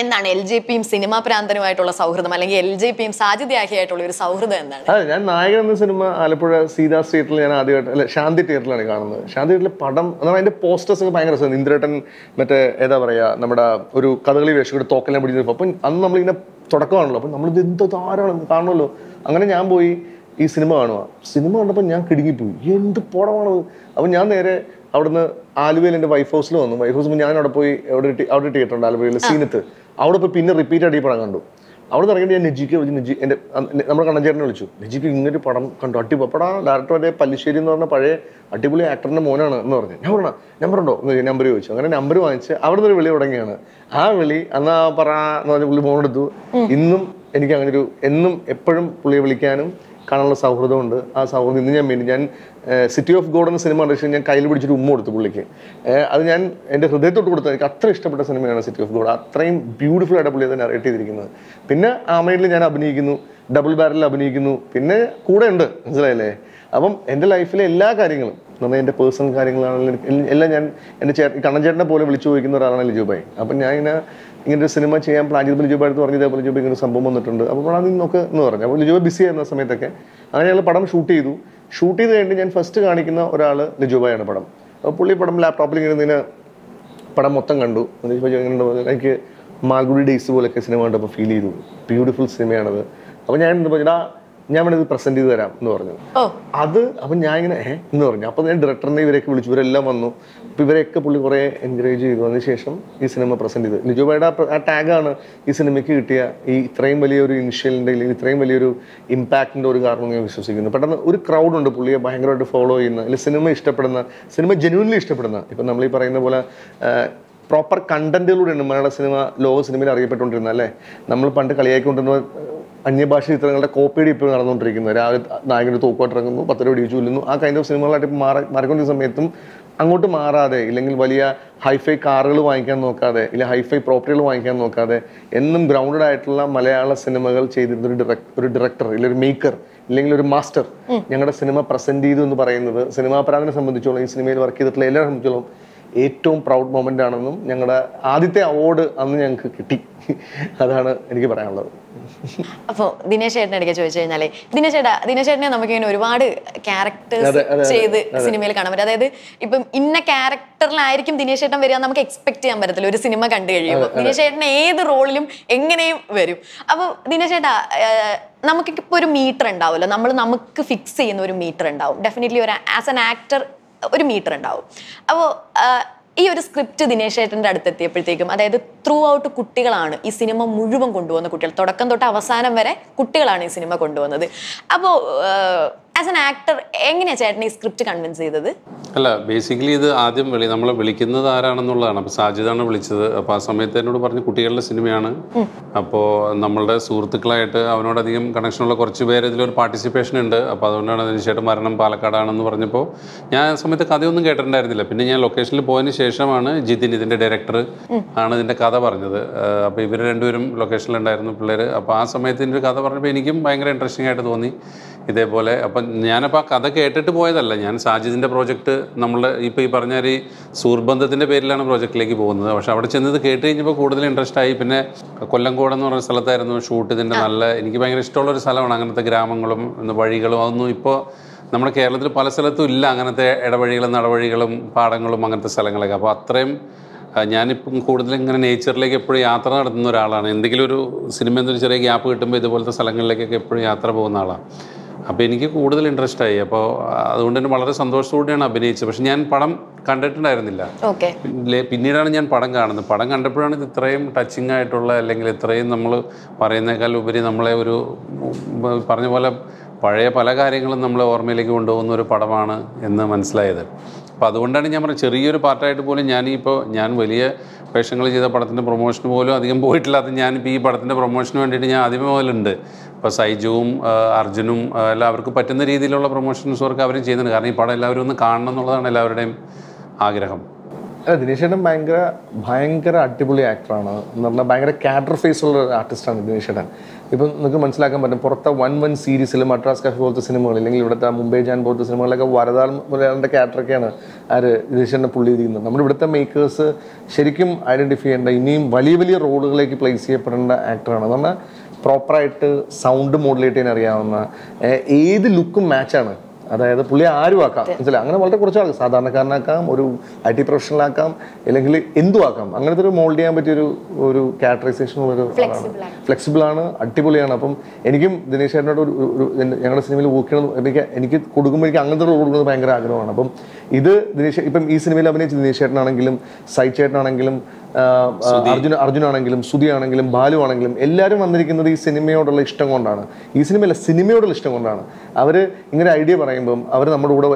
എന്താണ് എൽ ജെ പിയും സിനിമാ പ്രാന്തനുമായിട്ടുള്ള സൗഹൃദം അല്ലെങ്കിൽ എൽ ജെ പിയും സാജിദ്യാഹിയായിട്ടുള്ള ഒരു സൗഹൃദം എന്താണ് അതെ ഞാൻ നായകൻ എന്ന സിനിമ ആലപ്പുഴ സീതാ സ്ട്രീറ്റിൽ ഞാൻ ആദ്യമായിട്ട് അല്ല ശാന്തി തിയേറ്ററിലാണ് കാണുന്നത് ശാന്തി തിയേറ്ററിൽ പടം എന്നാൽ അതിന്റെ പോസ്റ്റേഴ്സ് ഭയങ്കര രസമാണ് ഇന്ദ്രേട്ടൻ മറ്റേ ഏതാ പറയാ നമ്മുടെ ഒരു കഥകളി വേഷം കൂടി തോക്കെല്ലാം പിടിച്ചിരുന്നു അപ്പം അന്ന് നമ്മളിങ്ങനെ തുടക്കമാണല്ലോ അപ്പം നമ്മളിത് എന്തോ ധാരാളം കാണുമല്ലോ അങ്ങനെ ഞാൻ പോയി ഈ സിനിമ കാണുക സിനിമ കണ്ടപ്പോൾ ഞാൻ കിടുങ്ങിപ്പോയി എന്ത് പടമാണത് അപ്പം ഞാൻ നേരെ അവിടുന്ന് ആലുവയിൽ എൻ്റെ വൈഫ് ഹൗസിൽ വന്നു വൈഫ് ഹൗസിൽ ഞാൻ അവിടെ പോയി അവിടെ അവിടെ തിയേറ്റർ ഉണ്ട് ആലുവയിൽ സീനത്ത് അവിടെ പോയി പിന്നെ റിപ്പീറ്റ് ആയിട്ട് ഈ പടം കണ്ടു അവിടെ ഇറങ്ങിയിട്ട് ഞാൻ നജീക്ക് നിജി എൻ്റെ നമ്മുടെ കണ്ണഞ്ചേരനെ വിളിച്ചു നിജിക്ക് ഇങ്ങനൊരു പടം കണ്ടു അടിപപ്പടാ ഡയറക്ടർ മറ്റേ പല്ലിശ്ശേരി എന്ന് പറഞ്ഞ പഴയ അടിപൊളി ആക്ടറിൻ്റെ മോനാണ് എന്ന് പറഞ്ഞു ഞാൻ പറഞ്ഞ നമ്പർ ഉണ്ടോ എന്ന് നമ്പർ ചോദിച്ചു അങ്ങനെ നമ്പർ വാങ്ങിച്ച് അവിടെ നിന്ന് ഒരു വിളി തുടങ്ങിയാണ് ആ വിളി അന്ന് ആ പറ പറഞ്ഞ പുള്ളി എടുത്തു ഇന്നും എനിക്ക് അങ്ങനെ ഒരു എന്നും എപ്പോഴും പുള്ളിയെ വിളിക്കാനും കാണാനുള്ള സൗഹൃദമുണ്ട് ആ സൗഹൃദം ഇന്ന് ഞാൻ വേണ്ടി ഞാൻ സിറ്റി ഓഫ് ഗോഡ് എന്ന സിനിമ കണ്ടിട്ട് ഞാൻ കയ്യിൽ പിടിച്ചിട്ട് ഉമ്മ കൊടുത്തു പുള്ളിക്ക് അത് ഞാൻ എൻ്റെ ഹൃദയത്തോട്ട് കൊടുത്തു എനിക്ക് അത്ര ഇഷ്ടപ്പെട്ട സിനിമയാണ് സിറ്റി ഓഫ് ഗോഡ് അത്രയും ബ്യൂട്ടിഫുൾ ആയിട്ട് പുള്ളി അത് നറേറ്റ് ചെയ്തിരിക്കുന്നത് പിന്നെ ആമയിൽ ഞാൻ അഭിനയിക്കുന്നു ഡബിൾ ബാരലിൽ അഭിനയിക്കുന്നു പിന്നെ കൂടെ ഉണ്ട് മനസ്സിലായില്ലേ അപ്പം എൻ്റെ ലൈഫിലെ എല്ലാ കാര്യങ്ങളും നമ്മുടെ എൻ്റെ പേഴ്സണൽ കാര്യങ്ങളാണെങ്കിലും എല്ലാം ഞാൻ എൻ്റെ ചേട്ടൻ കണ്ണൻ ചേട്ടനെ പോലെ വിളിച്ചു ചോദിക്കുന്ന ഒരാളാണ് ലിജുബായി അപ്പം ഞാൻ ഇങ്ങനെ ഇങ്ങനൊരു സിനിമ ചെയ്യാൻ പ്ലാൻ ചെയ്തപ്പോൾ ലിജോബ് അടുത്ത് പറഞ്ഞു ഇതേപോലെ ലിജോബ് ഇങ്ങനെ സംഭവം വന്നിട്ടുണ്ട് അപ്പോൾ അത് നോക്ക് എന്ന് പറഞ്ഞു അപ്പോൾ ലിജോബ് ബിസി ആയിരുന്ന സമയത്തൊക്കെ അങ്ങനെ ഞങ്ങൾ പടം ഷൂട്ട് ചെയ്തു ഷൂട്ട് ചെയ്ത് കഴിഞ്ഞ് ഞാൻ ഫസ്റ്റ് കാണിക്കുന്ന ഒരാൾ ലിജോബായാണ് പടം അപ്പോൾ പുള്ളി പടം ലാപ്ടോപ്പിൽ ഇങ്ങനെ ഇങ്ങനെ പടം മൊത്തം കണ്ടു എനിക്ക് മാൽഗുഡി ഡേയ്സ് പോലെയൊക്കെ സിനിമ കണ്ടപ്പോൾ ഫീൽ ചെയ്തു ബ്യൂട്ടിഫുൾ സിനിമയാണത് അപ്പോൾ ഞാൻ എന്താ പറഞ്ഞാൽ ഞാൻ ഇത് പ്രസന്റ് ചെയ്ത് തരാം എന്ന് പറഞ്ഞു അത് അപ്പൊ ഞാൻ ഇങ്ങനെ എന്ന് പറഞ്ഞു അപ്പൊ ഞാൻ ഡയറക്ടറിനെ ഇവരൊക്കെ വിളിച്ചു ഇവരെല്ലാം വന്നു അപ്പൊ ഇവരെയൊക്കെ പുള്ളി കുറേ എൻകറേജ് ചെയ്തു അതിന് ശേഷം ഈ സിനിമ പ്രസന്റ് ചെയ്തു നിജോബായുടെ ആ ടാഗാണ് ഈ സിനിമയ്ക്ക് കിട്ടിയ ഈ ഇത്രയും വലിയൊരു ഇനിഷ്യലിന്റെ അല്ലെങ്കിൽ ഇത്രയും വലിയൊരു ഇമ്പാക്ടിന്റെ ഒരു കാരണം ഞാൻ വിശ്വസിക്കുന്നു പെട്ടെന്ന് ഒരു ക്രൗഡ് ഉണ്ട് പുള്ളിയെ ഭയങ്കരമായിട്ട് ഫോളോ ചെയ്യുന്ന അല്ലെങ്കിൽ സിനിമ ഇഷ്ടപ്പെടുന്ന സിനിമ ജെന്യൂൻലി ഇഷ്ടപ്പെടുന്ന ഇപ്പൊ നമ്മൾ ഈ പറയുന്ന പോലെ പ്രോപ്പർ കണ്ടന്റിലൂടെയാണ് മലയാള സിനിമ ലോക സിനിമയിൽ അറിയപ്പെട്ടുകൊണ്ടിരുന്നത് അല്ലേ നമ്മൾ പണ്ട് കളിയാക്കിക്കൊണ്ടിരുന്ന അന്യഭാഷ ചിത്രങ്ങളുടെ കോപ്പിയുടെ ഇപ്പോൾ നടന്നുകൊണ്ടിരിക്കുന്നത് രാവിലെ നായകൻ്റെ തോക്കോട്ടിറങ്ങുന്നു പത്തര വെടി ചൊല്ലുന്നു ആ കൈൻഡ് ഓഫ് സിനിമകളായിട്ട് ഇപ്പോൾ മാറി മാറിക്കൊണ്ടിരിക്കുന്ന സമയത്തും അങ്ങോട്ട് മാറാതെ ഇല്ലെങ്കിൽ വലിയ ഹൈഫൈ കാറുകൾ വാങ്ങിക്കാൻ നോക്കാതെ ഇല്ലെങ്കിൽ ഹൈഫൈ പ്രോപ്പർട്ടികൾ വാങ്ങിക്കാൻ നോക്കാതെ എന്നും ഗ്രൗണ്ടഡ് ആയിട്ടുള്ള മലയാള സിനിമകൾ ചെയ്തിരുന്ന ഒരു ഡിറക്ടർ ഒരു ഡയറക്ടർ ഇല്ലെങ്കിൽ ഒരു മേക്കർ ഇല്ലെങ്കിൽ ഒരു മാസ്റ്റർ ഞങ്ങളുടെ സിനിമ പ്രസന്റ് ചെയ്തു എന്ന് പറയുന്നത് സിനിമാ പ്രാഗിനെ സംബന്ധിച്ചോളം ഈ സിനിമയിൽ വർക്ക് ചെയ്തിട്ടുള്ള എല്ലാവരെ സംബന്ധിച്ചോളം ഏറ്റവും പ്രൗഡ് മൊമെന്റ് ആണെന്നും ഞങ്ങളുടെ ആദ്യത്തെ അവാർഡ് അന്ന് ഞങ്ങൾക്ക് കിട്ടി അതാണ് എനിക്ക് പറയാനുള്ളത് അപ്പോൾ ദിനേശേട്ടൻ ചേട്ടനടുക്കെ ചോദിച്ചു കഴിഞ്ഞാലേ ദിനേശേട്ടാ ദിനേശേട്ടനെ നമുക്ക് ഇങ്ങനെ ഒരുപാട് ക്യാരക്ടേഴ്സ് ചെയ്ത് സിനിമയിൽ കാണാൻ പറ്റും അതായത് ഇപ്പം ഇന്ന ക്യാരക്ടറിലായിരിക്കും ദിനേശേട്ടൻ വരിക നമുക്ക് എക്സ്പെക്ട് ചെയ്യാൻ പറ്റത്തില്ല ഒരു സിനിമ കണ്ടു കഴിയുമ്പോൾ ദിനേശേട്ടനെ ഏത് റോളിലും എങ്ങനെയും വരും അപ്പോൾ ദിനേശേട്ടാ നമുക്ക് നമുക്കിപ്പോൾ ഒരു മീറ്റർ ഉണ്ടാവുമല്ലോ നമ്മൾ നമുക്ക് ഫിക്സ് ചെയ്യുന്ന ഒരു മീറ്റർ ഉണ്ടാവും ഡെഫിനറ്റ്ലി ഒരു ആസ് ആൻ ആക്ടർ ഒരു മീറ്റർ ഉണ്ടാവും അപ്പോൾ ഈ ഒരു സ്ക്രിപ്റ്റ് ദിനേശ് ഏട്ടൻ്റെ എത്തിയപ്പോഴത്തേക്കും അതായത് ത്രൂ ഔട്ട് കുട്ടികളാണ് ഈ സിനിമ മുഴുവൻ കൊണ്ടുവന്ന കുട്ടികൾ തുടക്കം തൊട്ട് അവസാനം വരെ കുട്ടികളാണ് ഈ സിനിമ കൊണ്ടുവന്നത് അപ്പോൾ ആസ് എൻ ആക്ടർ എങ്ങനെയാണ് ചേട്ടൻ ഈ സ്ക്രിപ്റ്റ് കൺവിൻസ് ചെയ്തത് അല്ല ബേസിക്കലി ഇത് ആദ്യം വിളി നമ്മളെ വിളിക്കുന്നത് ആരാണെന്നുള്ളതാണ് അപ്പോൾ സാജിദാണ് വിളിച്ചത് അപ്പോൾ ആ സമയത്ത് എന്നോട് പറഞ്ഞു കുട്ടികളുടെ സിനിമയാണ് അപ്പോൾ നമ്മളുടെ സുഹൃത്തുക്കളായിട്ട് അവനോടധികം കണക്ഷനുള്ള കുറച്ച് പേര് ഇതിലൊരു പാർട്ടിസിപ്പേഷൻ ഉണ്ട് അപ്പോൾ അതുകൊണ്ടാണ് അതിന് ചേട്ടൻ മരണം പാലക്കാടാണെന്ന് പറഞ്ഞപ്പോൾ ഞാൻ ആ സമയത്ത് കഥയൊന്നും കേട്ടിട്ടുണ്ടായിരുന്നില്ല പിന്നെ ഞാൻ ലൊക്കേഷനിൽ പോയതിന് ശേഷമാണ് ജിതിൻ ഇതിൻ്റെ ഡയറക്ടർ ആണ് ഇതിൻ്റെ കഥ പറഞ്ഞത് അപ്പോൾ ഇവർ രണ്ടുപേരും ലൊക്കേഷനിലുണ്ടായിരുന്നു പിള്ളേർ അപ്പോൾ ആ ഒരു കഥ പറഞ്ഞപ്പോൾ എനിക്കും ഭയങ്കര ഇൻട്രസ്റ്റിംഗ് ആയിട്ട് തോന്നി ഇതേപോലെ അപ്പം ഞാനപ്പോൾ ആ കഥ കേട്ടിട്ട് പോയതല്ല ഞാൻ സാജിദിൻ്റെ പ്രോജക്റ്റ് നമ്മൾ ഇപ്പോൾ ഈ പറഞ്ഞ ഒരു സൂർബന്ധത്തിൻ്റെ പേരിലാണ് പ്രോജക്റ്റിലേക്ക് പോകുന്നത് പക്ഷെ അവിടെ ചെന്നത് കേട്ട് കഴിഞ്ഞപ്പോൾ കൂടുതൽ ഇൻട്രസ്റ്റ് ആയി പിന്നെ കൊല്ലംകോട് എന്ന് പറഞ്ഞ സ്ഥലത്തായിരുന്നു ഷൂട്ട് ഇതിൻ്റെ നല്ല എനിക്ക് ഭയങ്കര ഇഷ്ടമുള്ള ഒരു സ്ഥലമാണ് അങ്ങനത്തെ ഗ്രാമങ്ങളും വഴികളും അതൊന്നും ഇപ്പോൾ നമ്മുടെ കേരളത്തിൽ പല സ്ഥലത്തും ഇല്ല അങ്ങനത്തെ ഇടവഴികളും നടവഴികളും പാടങ്ങളും അങ്ങനത്തെ സ്ഥലങ്ങളൊക്കെ അപ്പോൾ അത്രയും ഞാനിപ്പം കൂടുതലും ഇങ്ങനെ നേച്ചറിലേക്ക് എപ്പോഴും യാത്ര നടത്തുന്ന ഒരാളാണ് എന്തെങ്കിലും ഒരു സിനിമ എന്നൊരു ചെറിയ ഗ്യാപ്പ് കിട്ടുമ്പോൾ ഇതുപോലത്തെ സ്ഥലങ്ങളിലേക്കൊക്കെ എപ്പോഴും യാത്ര പോകുന്ന ആളാണ് അപ്പോൾ എനിക്ക് കൂടുതൽ ഇൻട്രസ്റ്റ് ആയി അപ്പോൾ അതുകൊണ്ട് തന്നെ വളരെ സന്തോഷത്തോടെയാണ് അഭിനയിച്ചത് പക്ഷെ ഞാൻ പടം കണ്ടിട്ടുണ്ടായിരുന്നില്ല പിന്നീടാണ് ഞാൻ പടം കാണുന്നത് പടം കണ്ടപ്പോഴാണ് ഇത് ഇത്രയും ടച്ചിങ് ആയിട്ടുള്ള അല്ലെങ്കിൽ ഇത്രയും നമ്മൾ പറയുന്നേക്കാൾ ഉപരി നമ്മളെ ഒരു പറഞ്ഞ പോലെ പഴയ പല കാര്യങ്ങളും നമ്മളെ ഓർമ്മയിലേക്ക് കൊണ്ടുപോകുന്ന ഒരു പടമാണ് എന്ന് മനസ്സിലായത് അപ്പോൾ അതുകൊണ്ടാണ് ഞാൻ പറഞ്ഞത് ചെറിയൊരു പാർട്ടായിട്ട് പോലും ഞാൻ ഞാൻ വലിയ വേഷങ്ങൾ ചെയ്ത പടത്തിൻ്റെ പ്രൊമോഷന് പോലും അധികം പോയിട്ടില്ലാത്ത ഞാനിപ്പോൾ ഈ പടത്തിൻ്റെ പ്രൊമോഷന് വേണ്ടിയിട്ട് ഞാൻ ആദ്യമേ മുതലുണ്ട് ഇപ്പോൾ സൈജുവും അർജുനും എല്ലാവർക്കും പറ്റുന്ന രീതിയിലുള്ള പ്രൊമോഷൻസ് വർക്ക് അവരും ചെയ്യുന്നുണ്ട് കാരണം ഈ പടം എല്ലാവരും ഒന്ന് കാണണം എന്നുള്ളതാണ് എല്ലാവരുടെയും ആഗ്രഹം അല്ല ദിനേശേട്ടൻ ഭയങ്കര ഭയങ്കര അടിപൊളി ആക്ടറാണ് എന്ന് പറഞ്ഞാൽ ഭയങ്കര ക്യാഡർ ഫേസ് ഉള്ള ഒരു ആർട്ടിസ്റ്റാണ് ദിനേശേട്ടൻ ഇപ്പം നിങ്ങൾക്ക് മനസ്സിലാക്കാൻ പറ്റും പുറത്തെ വൺ വൺ സീരീസിൽ മദ്രാസ് കഫി പോലത്തെ സിനിമകൾ അല്ലെങ്കിൽ ഇവിടുത്തെ മുംബൈ ജാൻ പോലത്തെ സിനിമകളിലൊക്കെ വരദാൽ മുലയാളിൻ്റെ ക്യാരക്ടറൊക്കെയാണ് ആര് ദിനേശേട്ടനെ പുള്ളി ഇരിക്കുന്നത് നമ്മുടെ ഇവിടുത്തെ മേക്കേഴ്സ് ശരിക്കും ഐഡൻറ്റിഫൈ ചെയ്യേണ്ട ഇനിയും വലിയ വലിയ റോളുകളിലേക്ക് പ്ലേസ് ചെയ്യപ്പെടേണ്ട ആക്ടറാണ് എന്ന് പറഞ്ഞാൽ പ്രോപ്പറായിട്ട് സൗണ്ട് മോഡുലേറ്റ് ചെയ്യാൻ അറിയാവുന്ന ഏത് ലുക്കും മാച്ചാണ് അതായത് പുള്ളി ആരും ആക്കാം മനസ്സിലായി അങ്ങനെ വളരെ കുറച്ച് ആൾക്കാർ സാധാരണക്കാരനാക്കാം ഒരു ഐ ടി ആക്കാം അല്ലെങ്കിൽ എന്തു ആക്കാം അങ്ങനത്തെ ഒരു മോൾഡ് ചെയ്യാൻ പറ്റിയ ഒരു ഒരു ക്യാരക്ടറൈസേഷൻ ഉള്ളൊരു ഫ്ലെക്സിബിൾ ആണ് അടിപൊളിയാണ് അപ്പം എനിക്കും ദിനേശ് ചേട്ടനോട് ഒരു ഞങ്ങളുടെ സിനിമയിൽ വോക്കണം എനിക്ക് എനിക്ക് കൊടുക്കുമ്പോൾ എനിക്ക് അങ്ങനത്തെ റോൾ കൊടുക്കുന്നത് ഭയങ്കര ആഗ്രഹമാണ് അപ്പം ഇത് ദിനേശ് ഇപ്പം ഈ സിനിമയിൽ അഭിനയിച്ച ദിനേശ് ചേട്ടനാണെങ്കിലും സൈ ചേട്ടനാണെങ്കിലും അർജുന അർജുനാണെങ്കിലും സുധി ആണെങ്കിലും ബാലു ആണെങ്കിലും എല്ലാവരും വന്നിരിക്കുന്നത് ഈ സിനിമയോടുള്ള ഇഷ്ടം കൊണ്ടാണ് ഈ സിനിമയല്ല സിനിമയോടുള്ള ഇഷ്ടം കൊണ്ടാണ് അവർ ഇങ്ങനെ ഐഡിയ പറയുമ്പം അവർ നമ്മുടെ കൂടെ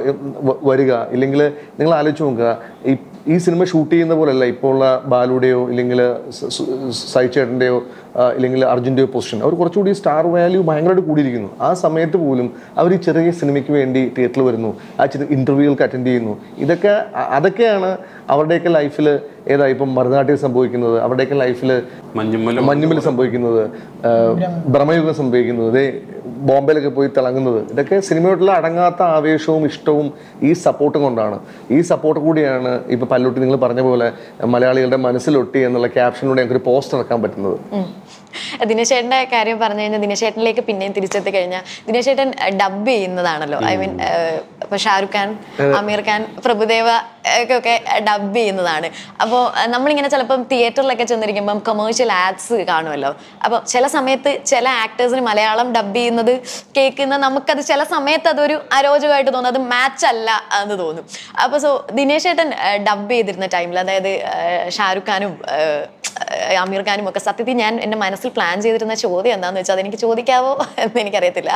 വരിക ഇല്ലെങ്കിൽ നിങ്ങൾ ആലോചിച്ച് നോക്കുക ഈ ഈ സിനിമ ഷൂട്ട് ചെയ്യുന്ന പോലെയല്ല ഇപ്പോൾ ഉള്ള ബാലുടെയോ ഇല്ലെങ്കിൽ ചേട്ടൻ്റെയോ ഇല്ലെങ്കിൽ അർജുൻ്റെയോ പൊസിഷൻ അവർ കുറച്ചുകൂടി സ്റ്റാർ വാല്യൂ ഭയങ്കരമായിട്ട് കൂടിയിരിക്കുന്നു ആ സമയത്ത് പോലും അവർ ഈ ചെറിയ സിനിമയ്ക്ക് വേണ്ടി തിയേറ്ററിൽ വരുന്നു ആ ചെറിയ ഇൻ്റർവ്യൂകൾക്ക് അറ്റൻഡ് ചെയ്യുന്നു ഇതൊക്കെ അതൊക്കെയാണ് അവരുടെയൊക്കെ ലൈഫിൽ ഏതാ ഇപ്പം മറുനാട്ടിൽ സംഭവിക്കുന്നത് അവിടെയൊക്കെ ലൈഫിൽ മഞ്ഞുമ്മൽ സംഭവിക്കുന്നത് ബ്രഹ്മയുഗം സംഭവിക്കുന്നത് ബോംബെയിലൊക്കെ പോയി തിളങ്ങുന്നത് ഇതൊക്കെ സിനിമയോടുള്ള അടങ്ങാത്ത ആവേശവും ഇഷ്ടവും ഈ സപ്പോർട്ടും കൊണ്ടാണ് ഈ സപ്പോർട്ട് കൂടിയാണ് ഇപ്പം പല്ലൊട്ടി നിങ്ങൾ പറഞ്ഞ പോലെ മലയാളികളുടെ മനസ്സിലൊട്ടി എന്നുള്ള ക്യാപ്ഷനിലൂടെ ഞങ്ങൾക്ക് ഒരു പോസ്റ്റ് ഇറക്കാൻ പറ്റുന്നത് ദിനേശേട്ടൻ്റെ കാര്യം പറഞ്ഞു കഴിഞ്ഞാൽ ദിനേശേട്ടനിലേക്ക് പിന്നെയും തിരിച്ചെത്തി കഴിഞ്ഞാൽ ദിനേശേട്ടൻ ഡബ് ചെയ്യുന്നതാണല്ലോ ഐ മീൻ ഇപ്പൊ ഷാറുഖ് ഖാൻ അമീർ ഖാൻ പ്രഭുദേവ ഒക്കെ ഡബ് ചെയ്യുന്നതാണ് അപ്പോൾ നമ്മളിങ്ങനെ ചിലപ്പം തിയേറ്ററിലൊക്കെ ചെന്നിരിക്കുമ്പം കൊമേഴ്ഷ്യൽ ആഡ്സ് കാണുമല്ലോ അപ്പോൾ ചില സമയത്ത് ചില ആക്ടേഴ്സിന് മലയാളം ഡബ് ചെയ്യുന്നത് കേൾക്കുന്ന നമുക്കത് ചില സമയത്ത് അതൊരു അരോചകമായിട്ട് തോന്നും അത് മാച്ച് അല്ല എന്ന് തോന്നും അപ്പോൾ സോ ദിനേശേട്ടൻ ഡബ് ചെയ്തിരുന്ന ടൈമിൽ അതായത് ഷാറുഖ് ഖാനും അമീർ ഖാനും ഒക്കെ സത്യത്തിൽ ഞാൻ എൻ്റെ മനസ്സിൽ പ്ലാൻ ചെയ്തിരുന്ന ചോദ്യം എന്താന്ന് വെച്ചാൽ അതെനിക്ക് ചോദിക്കാവോ എന്ന് എനിക്കറിയത്തില്ല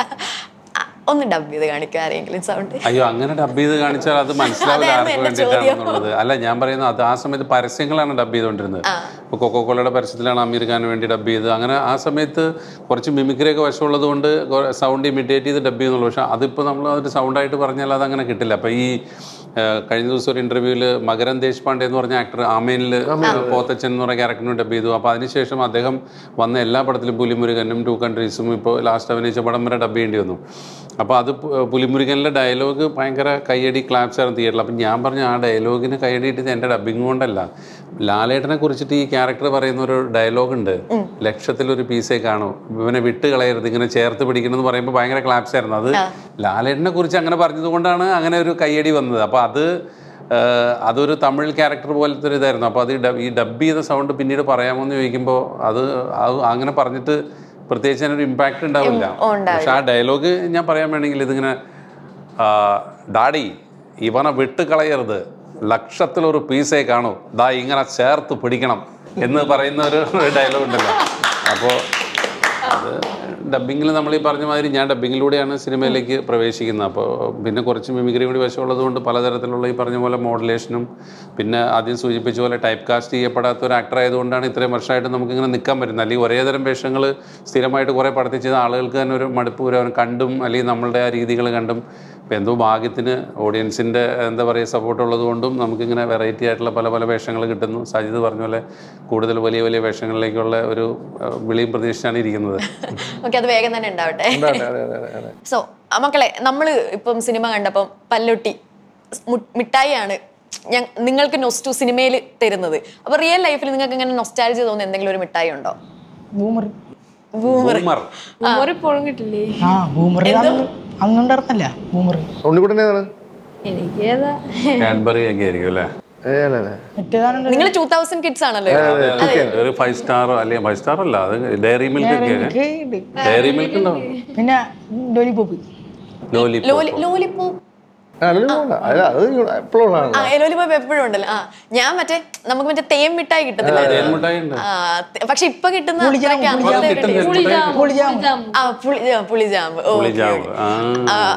ഒന്ന് ഡബ് ചെയ്ത് കാണിക്കുക ആരെങ്കിലും സൗണ്ട് അയ്യോ അങ്ങനെ ഡബ് ചെയ്ത് കാണിച്ചാൽ അത് മനസ്സിലാവില്ല അല്ല ഞാൻ പറയുന്നത് അത് ആ സമയത്ത് പരസ്യങ്ങളാണ് ഡബ് ചെയ്തുകൊണ്ടിരുന്നത് ഇപ്പൊ കൊക്കോ കോളയുടെ പരസ്യത്തിലാണ് അമീർ ഖാൻ വേണ്ടി ഡബ് ചെയ്ത് അങ്ങനെ ആ സമയത്ത് കുറച്ച് മിമിക്രിയൊക്കെ വശമുള്ളത് കൊണ്ട് സൗണ്ട് ഇമിറ്റേറ്റ് ചെയ്ത് ഡബ് ചെയ്യുന്നുള്ളൂ പക്ഷെ അതിപ്പോൾ നമ്മൾ അതൊരു ആയിട്ട് പറഞ്ഞാൽ അത് അങ്ങനെ കിട്ടില്ല അപ്പോൾ ഈ കഴിഞ്ഞ ദിവസം ഒരു ഇന്റർവ്യൂവിൽ മകരൻ ദേശ്പാണ്ഡെ എന്ന് പറഞ്ഞ ആക്ടർ ആമേനിൽ പോത്തച്ചൻ എന്ന് പറഞ്ഞ ക്യാരക്ടറിന് ഡബ് ചെയ്തു അപ്പോൾ അതിനുശേഷം അദ്ദേഹം വന്ന എല്ലാ പടത്തിലും പുലിമുരുകനും ടു കൺട്രീസും ഇപ്പോൾ ലാസ്റ്റ് അഭിനയിച്ച പടം വരെ ഡബ് ചെയ്യേണ്ടി വന്നു അപ്പോൾ അത് പുലിമുരുകനിലെ ഡയലോഗ് ഭയങ്കര കയ്യടി ക്ലാപ്സ് ആയിരുന്നു തിയേറ്ററിൽ അപ്പം ഞാൻ പറഞ്ഞു ആ ഡയലോഗിന് കയ്യടി ഇട്ടത് എൻ്റെ ഡബിങ് കൊണ്ടല്ല ലാലേട്ടനെ കുറിച്ചിട്ട് ഈ ക്യാരക്ടർ പറയുന്ന ഒരു ഡയലോഗ് ഉണ്ട് ലക്ഷത്തിലൊരു പീസേ കാണോ ഇവനെ വിട്ട് കളയരുത് ഇങ്ങനെ ചേർത്ത് പിടിക്കണം എന്ന് പറയുമ്പോൾ ഭയങ്കര ക്ലാപ്സ് ആയിരുന്നു അത് ലാലേട്ടനെ കുറിച്ച് അങ്ങനെ പറഞ്ഞതുകൊണ്ടാണ് അങ്ങനെ ഒരു കയ്യടി വന്നത് അപ്പോൾ അത് അതൊരു തമിഴ് ക്യാരക്ടർ പോലത്തെ ഒരു ഇതായിരുന്നു അപ്പോൾ അത് ഈ ഡബ് ചെയ്ത സൗണ്ട് പിന്നീട് പറയാമോ എന്ന് ചോദിക്കുമ്പോൾ അത് അങ്ങനെ പറഞ്ഞിട്ട് പ്രത്യേകിച്ച് അതിനൊരു ഇമ്പാക്റ്റ് ഉണ്ടാവില്ല പക്ഷെ ആ ഡയലോഗ് ഞാൻ പറയാൻ വേണമെങ്കിൽ ഇതിങ്ങനെ ഡാഡി ഇവനെ കളയരുത് ലക്ഷത്തിലൊരു പീസേ കാണൂ ദാ ഇങ്ങനെ ചേർത്ത് പിടിക്കണം എന്ന് പറയുന്ന ഒരു ഡയലോഗ് ഉണ്ടല്ലോ അപ്പോൾ അത് ഡബ്ബിങ്ങിൽ നമ്മൾ ഈ പറഞ്ഞ മാതിരി ഞാൻ ഡബിങ്ങിലൂടെയാണ് സിനിമയിലേക്ക് പ്രവേശിക്കുന്നത് അപ്പോൾ പിന്നെ കുറച്ച് മിമിക്രി കൂടി വശമുള്ളത് കൊണ്ട് പലതരത്തിലുള്ള ഈ പറഞ്ഞ പോലെ മോഡലേഷനും പിന്നെ ആദ്യം സൂചിപ്പിച്ച പോലെ ടൈപ്പ് കാസ്റ്റ് ചെയ്യപ്പെടാത്ത ഒരു ആക്ടർ ആയതുകൊണ്ടാണ് ഇത്രയും വർഷമായിട്ട് നമുക്കിങ്ങനെ നിൽക്കാൻ പറ്റുന്നത് അല്ലെങ്കിൽ ഒരേ തരം വേഷങ്ങൾ സ്ഥിരമായിട്ട് കുറേ പഠിപ്പിച്ചത് ആളുകൾക്ക് തന്നെ ഒരു മടുപ്പ് വരും കണ്ടും അല്ലെങ്കിൽ നമ്മളുടെ ആ രീതികൾ കണ്ടും ഇപ്പം എന്തോ ഭാഗ്യത്തിന് ഓഡിയൻസിൻ്റെ എന്താ പറയുക സപ്പോർട്ട് ഉള്ളതുകൊണ്ടും നമുക്കിങ്ങനെ വെറൈറ്റി ആയിട്ടുള്ള പല പല വേഷങ്ങൾ കിട്ടുന്നു സജിത് പറഞ്ഞ പോലെ കൂടുതൽ വലിയ വലിയ വേഷങ്ങളിലേക്കുള്ള ഒരു വിളിയും പ്രതീക്ഷിച്ചാണ് ഇരിക്കുന്നത് ഓക്കെ അത് വേഗം തന്നെ ഉണ്ടാവട്ടെ സോ മക്കളെ നമ്മൾ ഇപ്പം സിനിമ കണ്ടപ്പം പല്ലൊട്ടി മിഠായിയാണ് ഞാൻ നിങ്ങൾക്ക് നൊസ്റ്റു സിനിമയിൽ തരുന്നത് അപ്പോൾ റിയൽ ലൈഫിൽ നിങ്ങൾക്ക് ഇങ്ങനെ നൊസ്റ്റാലജി തോന്നുന്ന എന്തെങ്കിലും ഒരു മിഠായി ഉണ്ടോ ബൂമർ ബൂമർ ബൂമർ പൊളങ്ങിട്ടില്ലേ ആ ബൂമർ അങ്ങണ്ടായിരുന്നല്ല ബൂമർ ഉണ്ണിക്കുട്ടനേതാണ് കാഡ്ബറി ഒക്കെ ആയിരിക്കും അല്ലേ നിങ്ങൾ ടൂ കിഡ്സ് ആണല്ലോ ഒരു ഫൈവ് സ്റ്റാർ അല്ലെങ്കിൽ ഫൈവ് സ്റ്റാർ അല്ല അത് ഡയറി മിൽക്ക് ഡയറി മിൽക്ക് പിന്നെ ലോലിപോപ്പ് ലോലിപോപ്പ് ഞാൻ മറ്റേ നമുക്ക് മറ്റേ തേൻ മിഠായി കിട്ടുന്നില്ല പക്ഷെ ഇപ്പൊ കിട്ടുന്ന പുളിജാമ്പ് ഓ